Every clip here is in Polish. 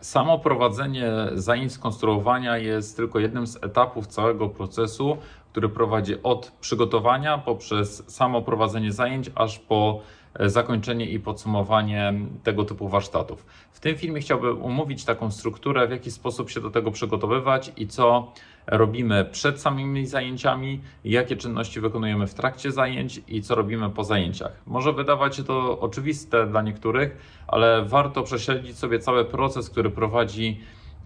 Samo prowadzenie zajęć skonstruowania jest tylko jednym z etapów całego procesu, który prowadzi od przygotowania poprzez samo prowadzenie zajęć, aż po e, zakończenie i podsumowanie tego typu warsztatów. W tym filmie chciałbym omówić taką strukturę, w jaki sposób się do tego przygotowywać i co robimy przed samymi zajęciami, jakie czynności wykonujemy w trakcie zajęć i co robimy po zajęciach. Może wydawać się to oczywiste dla niektórych, ale warto prześledzić sobie cały proces, który prowadzi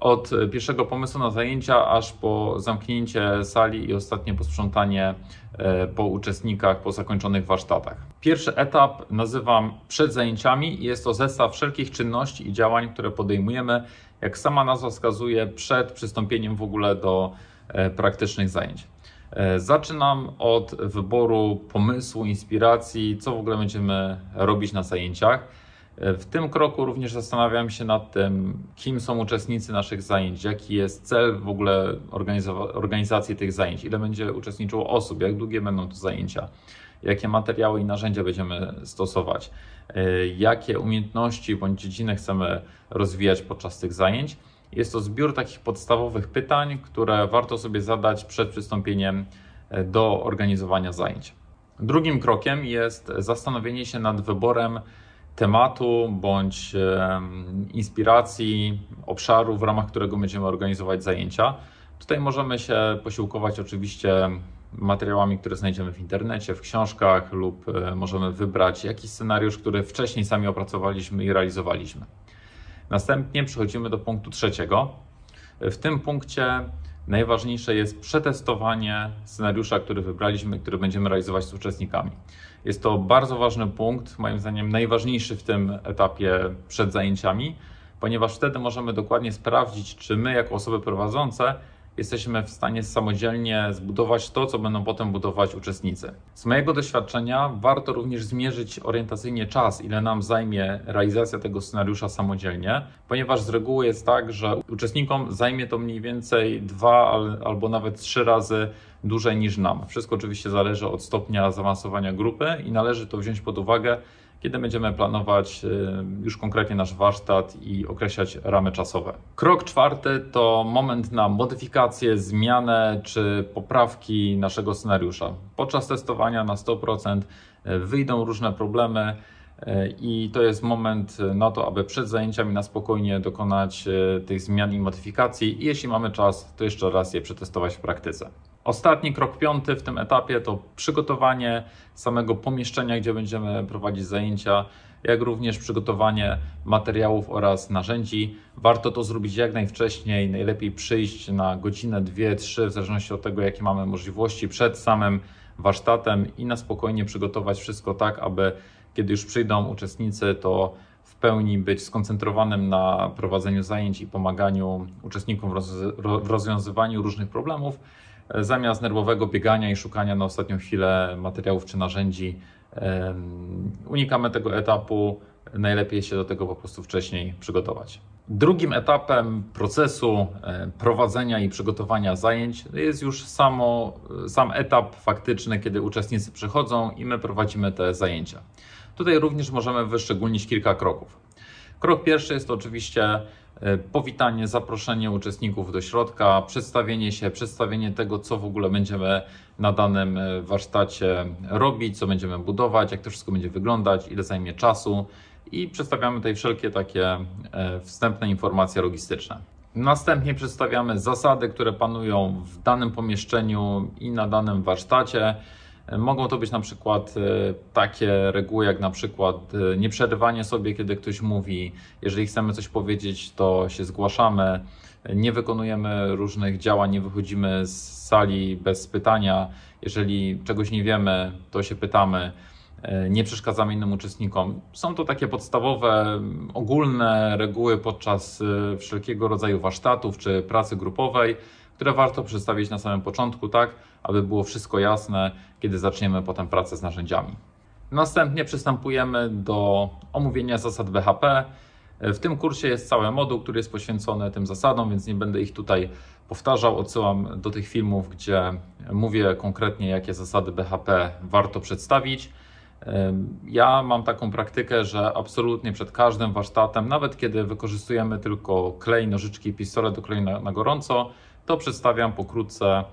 od pierwszego pomysłu na zajęcia, aż po zamknięcie sali i ostatnie posprzątanie e, po uczestnikach, po zakończonych warsztatach. Pierwszy etap nazywam przed zajęciami i jest to zestaw wszelkich czynności i działań, które podejmujemy jak sama nazwa wskazuje, przed przystąpieniem w ogóle do e, praktycznych zajęć. E, zaczynam od wyboru pomysłu, inspiracji, co w ogóle będziemy robić na zajęciach. E, w tym kroku również zastanawiam się nad tym, kim są uczestnicy naszych zajęć, jaki jest cel w ogóle organizacji tych zajęć, ile będzie uczestniczyło osób, jak długie będą to zajęcia jakie materiały i narzędzia będziemy stosować, e, jakie umiejętności bądź dziedziny chcemy rozwijać podczas tych zajęć. Jest to zbiór takich podstawowych pytań, które warto sobie zadać przed przystąpieniem e, do organizowania zajęć. Drugim krokiem jest zastanowienie się nad wyborem tematu bądź inspiracji, obszaru, w ramach którego będziemy organizować zajęcia. Tutaj możemy się posiłkować oczywiście materiałami, które znajdziemy w internecie, w książkach lub e, możemy wybrać jakiś scenariusz, który wcześniej sami opracowaliśmy i realizowaliśmy. Następnie przechodzimy do punktu trzeciego. E, w tym punkcie najważniejsze jest przetestowanie scenariusza, który wybraliśmy, który będziemy realizować z uczestnikami. Jest to bardzo ważny punkt, moim zdaniem najważniejszy w tym etapie przed zajęciami, ponieważ wtedy możemy dokładnie sprawdzić, czy my, jako osoby prowadzące, jesteśmy w stanie samodzielnie zbudować to, co będą potem budować uczestnicy. Z mojego doświadczenia warto również zmierzyć orientacyjnie czas, ile nam zajmie realizacja tego scenariusza samodzielnie, ponieważ z reguły jest tak, że uczestnikom zajmie to mniej więcej dwa albo nawet trzy razy dłużej niż nam. Wszystko oczywiście zależy od stopnia zaawansowania grupy i należy to wziąć pod uwagę kiedy będziemy planować y, już konkretnie nasz warsztat i określać ramy czasowe. Krok czwarty to moment na modyfikację, zmianę czy poprawki naszego scenariusza. Podczas testowania na 100% y, wyjdą różne problemy. Y, I to jest moment na to, aby przed zajęciami na spokojnie dokonać tych zmian i modyfikacji. I jeśli mamy czas, to jeszcze raz je przetestować w praktyce. Ostatni krok piąty w tym etapie to przygotowanie samego pomieszczenia, gdzie będziemy prowadzić zajęcia, jak również przygotowanie materiałów oraz narzędzi. Warto to zrobić jak najwcześniej, najlepiej przyjść na godzinę, dwie, trzy, w zależności od tego, jakie mamy możliwości przed samym warsztatem i na spokojnie przygotować wszystko tak, aby kiedy już przyjdą uczestnicy, to w pełni być skoncentrowanym na prowadzeniu zajęć i pomaganiu uczestnikom w rozwiązywaniu różnych problemów zamiast nerwowego biegania i szukania na ostatnią chwilę materiałów czy narzędzi, unikamy tego etapu. Najlepiej się do tego po prostu wcześniej przygotować. Drugim etapem procesu e, prowadzenia i przygotowania zajęć jest już samo, e, sam etap faktyczny, kiedy uczestnicy przychodzą i my prowadzimy te zajęcia. Tutaj również możemy wyszczególnić kilka kroków. Krok pierwszy jest to oczywiście E, powitanie, zaproszenie uczestników do środka, przedstawienie się, przedstawienie tego, co w ogóle będziemy na danym e, warsztacie robić, co będziemy budować, jak to wszystko będzie wyglądać, ile zajmie czasu i przedstawiamy tutaj wszelkie takie e, wstępne informacje logistyczne. Następnie przedstawiamy zasady, które panują w danym pomieszczeniu i na danym warsztacie Mogą to być na przykład e, takie reguły, jak na przykład e, nieprzerywanie sobie, kiedy ktoś mówi. Jeżeli chcemy coś powiedzieć, to się zgłaszamy, nie wykonujemy różnych działań, nie wychodzimy z sali bez pytania. Jeżeli czegoś nie wiemy, to się pytamy e, nie przeszkadzamy innym uczestnikom. Są to takie podstawowe, ogólne reguły podczas wszelkiego rodzaju warsztatów czy pracy grupowej, które warto przedstawić na samym początku, tak, aby było wszystko jasne, kiedy zaczniemy potem pracę z narzędziami. Następnie przystępujemy do omówienia zasad BHP. W tym kursie jest cały moduł, który jest poświęcony tym zasadom, więc nie będę ich tutaj powtarzał. Odsyłam do tych filmów, gdzie mówię konkretnie, jakie zasady BHP warto przedstawić. Ja mam taką praktykę, że absolutnie przed każdym warsztatem, nawet kiedy wykorzystujemy tylko klej, nożyczki i pistolet do klejenia na gorąco, to przedstawiam pokrótce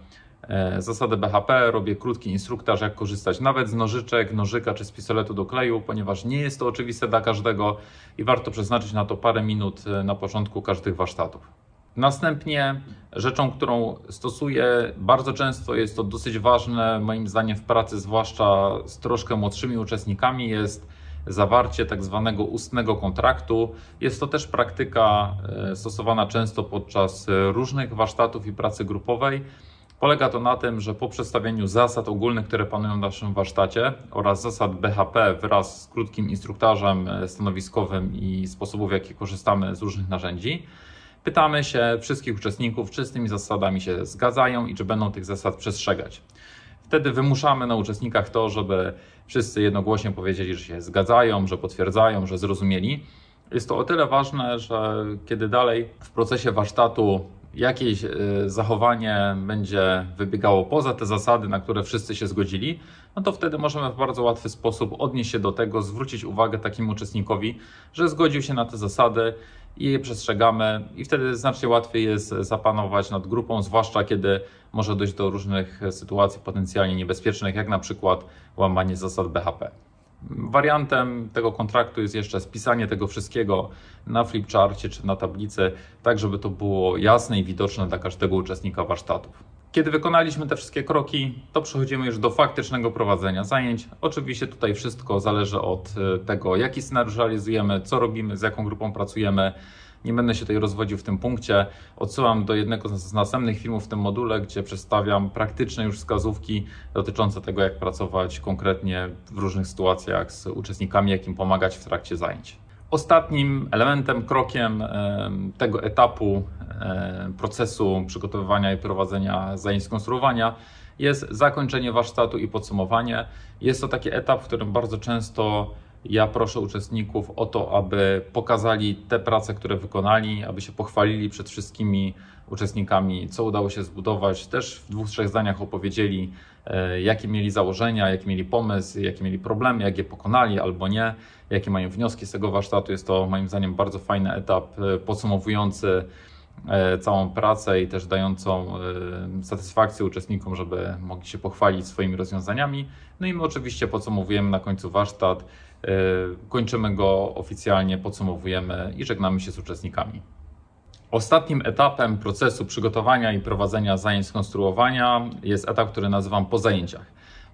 E, zasadę BHP robię krótki instruktaż, jak korzystać nawet z nożyczek, nożyka czy z pistoletu do kleju, ponieważ nie jest to oczywiste dla każdego i warto przeznaczyć na to parę minut e, na początku każdych warsztatów. Następnie rzeczą, którą stosuję bardzo często, jest to dosyć ważne moim zdaniem w pracy, zwłaszcza z troszkę młodszymi uczestnikami, jest zawarcie tak zwanego ustnego kontraktu. Jest to też praktyka e, stosowana często podczas różnych warsztatów i pracy grupowej. Polega to na tym, że po przedstawieniu zasad ogólnych, które panują w naszym warsztacie oraz zasad BHP wraz z krótkim instruktażem e, stanowiskowym i sposobów, w jaki korzystamy z różnych narzędzi, pytamy się wszystkich uczestników, czy z tymi zasadami się zgadzają i czy będą tych zasad przestrzegać. Wtedy wymuszamy na uczestnikach to, żeby wszyscy jednogłośnie powiedzieli, że się zgadzają, że potwierdzają, że zrozumieli. Jest to o tyle ważne, że kiedy dalej w procesie warsztatu jakieś e, zachowanie będzie wybiegało poza te zasady, na które wszyscy się zgodzili, no to wtedy możemy w bardzo łatwy sposób odnieść się do tego, zwrócić uwagę takim uczestnikowi, że zgodził się na te zasady i je przestrzegamy, i wtedy znacznie łatwiej jest zapanować nad grupą, zwłaszcza kiedy może dojść do różnych sytuacji potencjalnie niebezpiecznych, jak na przykład łamanie zasad BHP. Wariantem tego kontraktu jest jeszcze spisanie tego wszystkiego na flipcharcie czy na tablicy, tak żeby to było jasne i widoczne dla każdego uczestnika warsztatów. Kiedy wykonaliśmy te wszystkie kroki, to przechodzimy już do faktycznego prowadzenia zajęć. Oczywiście tutaj wszystko zależy od e, tego, jaki scenariusz realizujemy, co robimy, z jaką grupą pracujemy, nie będę się tutaj rozwodził w tym punkcie. Odsyłam do jednego z następnych filmów w tym module, gdzie przedstawiam praktyczne już wskazówki dotyczące tego, jak pracować konkretnie w różnych sytuacjach z uczestnikami, jak im pomagać w trakcie zajęć. Ostatnim elementem, krokiem tego etapu procesu przygotowywania i prowadzenia zajęć skonstruowania jest zakończenie warsztatu i podsumowanie. Jest to taki etap, w którym bardzo często ja proszę uczestników o to, aby pokazali te prace, które wykonali, aby się pochwalili przed wszystkimi uczestnikami, co udało się zbudować. Też w dwóch, trzech zdaniach opowiedzieli, e, jakie mieli założenia, jaki mieli pomysł, jakie mieli problemy, jak je pokonali albo nie, jakie mają wnioski z tego warsztatu. Jest to moim zdaniem bardzo fajny etap e, podsumowujący e, całą pracę i też dającą satysfakcję uczestnikom, żeby mogli się pochwalić swoimi rozwiązaniami. No i my oczywiście podsumowujemy na końcu warsztat Y, kończymy go oficjalnie, podsumowujemy i żegnamy się z uczestnikami. Ostatnim etapem procesu przygotowania i prowadzenia zajęć skonstruowania jest etap, który nazywam po zajęciach.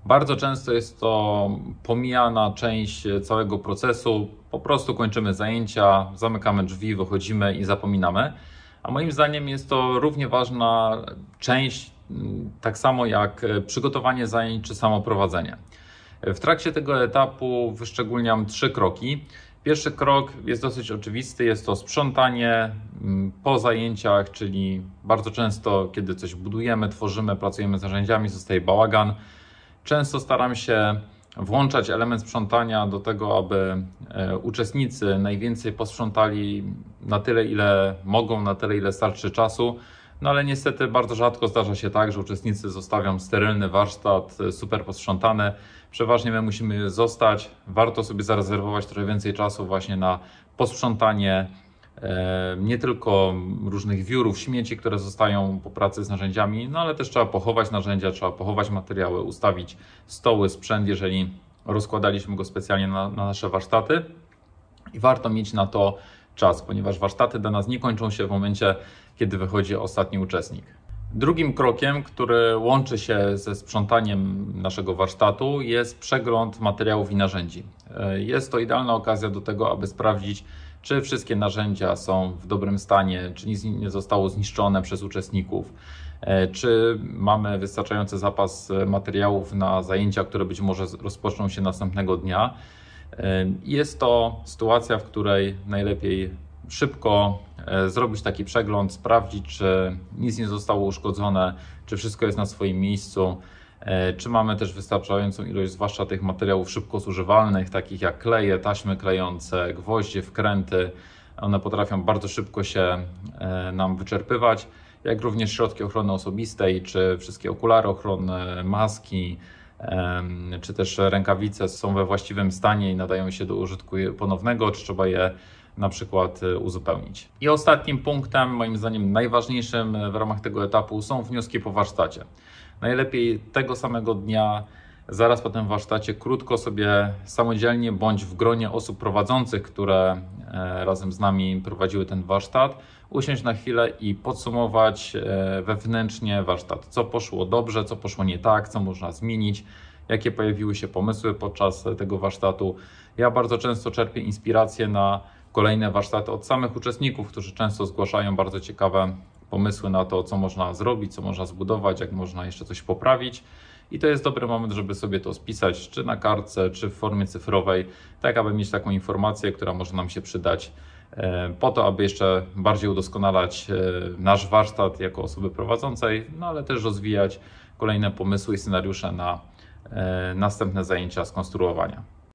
Bardzo często jest to pomijana część całego procesu. Po prostu kończymy zajęcia, zamykamy drzwi, wychodzimy i zapominamy. A moim zdaniem jest to równie ważna część, mm, tak samo jak przygotowanie zajęć czy samoprowadzenie. prowadzenie. W trakcie tego etapu wyszczególniam trzy kroki. Pierwszy krok jest dosyć oczywisty, jest to sprzątanie mm, po zajęciach, czyli bardzo często, kiedy coś budujemy, tworzymy, pracujemy z narzędziami, zostaje bałagan. Często staram się włączać element sprzątania do tego, aby e, uczestnicy najwięcej posprzątali na tyle, ile mogą, na tyle, ile starczy czasu. No ale niestety bardzo rzadko zdarza się tak, że uczestnicy zostawią sterylny warsztat, e, super posprzątany. Przeważnie my musimy zostać. Warto sobie zarezerwować trochę więcej czasu właśnie na posprzątanie e, nie tylko różnych wiórów, śmieci, które zostają po pracy z narzędziami, no ale też trzeba pochować narzędzia, trzeba pochować materiały, ustawić stoły, sprzęt, jeżeli rozkładaliśmy go specjalnie na, na nasze warsztaty. I warto mieć na to czas, ponieważ warsztaty dla nas nie kończą się w momencie, kiedy wychodzi ostatni uczestnik. Drugim krokiem, który łączy się ze sprzątaniem naszego warsztatu, jest przegląd materiałów i narzędzi. E, jest to idealna okazja do tego, aby sprawdzić, czy wszystkie narzędzia są w dobrym stanie, czy nic nie zostało zniszczone przez uczestników, e, czy mamy wystarczający zapas materiałów na zajęcia, które być może rozpoczną się następnego dnia. Jest to sytuacja, w której najlepiej szybko e, zrobić taki przegląd, sprawdzić, czy nic nie zostało uszkodzone, czy wszystko jest na swoim miejscu, e, czy mamy też wystarczającą ilość, zwłaszcza tych materiałów szybko zużywalnych, takich jak kleje, taśmy klejące, gwoździe, wkręty. One potrafią bardzo szybko się e, nam wyczerpywać, jak również środki ochrony osobistej, czy wszystkie okulary ochronne, maski, czy też rękawice są we właściwym stanie i nadają się do użytku ponownego, czy trzeba je na przykład y, uzupełnić. I ostatnim punktem, moim zdaniem najważniejszym w ramach tego etapu są wnioski po warsztacie. Najlepiej tego samego dnia Zaraz po tym warsztacie krótko sobie samodzielnie bądź w gronie osób prowadzących, które e, razem z nami prowadziły ten warsztat, usiąść na chwilę i podsumować e, wewnętrznie warsztat. Co poszło dobrze, co poszło nie tak, co można zmienić, jakie pojawiły się pomysły podczas tego warsztatu. Ja bardzo często czerpię inspiracje na kolejne warsztaty od samych uczestników, którzy często zgłaszają bardzo ciekawe pomysły na to, co można zrobić, co można zbudować, jak można jeszcze coś poprawić. I to jest dobry moment, żeby sobie to spisać, czy na kartce, czy w formie cyfrowej, tak aby mieć taką informację, która może nam się przydać e, po to, aby jeszcze bardziej udoskonalać e, nasz warsztat jako osoby prowadzącej, no ale też rozwijać kolejne pomysły i scenariusze na e, następne zajęcia skonstruowania.